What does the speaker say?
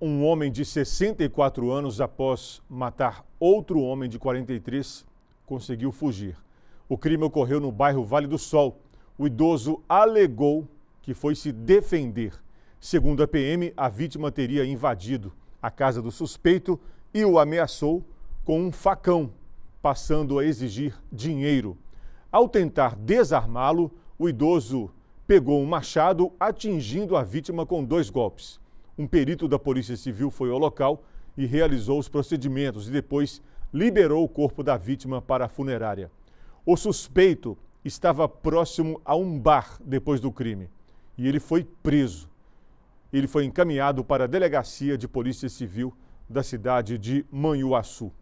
Um homem de 64 anos, após matar outro homem de 43, conseguiu fugir. O crime ocorreu no bairro Vale do Sol. O idoso alegou que foi se defender. Segundo a PM, a vítima teria invadido a casa do suspeito e o ameaçou com um facão, passando a exigir dinheiro. Ao tentar desarmá-lo, o idoso pegou um machado, atingindo a vítima com dois golpes. Um perito da Polícia Civil foi ao local e realizou os procedimentos e depois liberou o corpo da vítima para a funerária. O suspeito estava próximo a um bar depois do crime e ele foi preso. Ele foi encaminhado para a delegacia de Polícia Civil da cidade de Manhuaçu.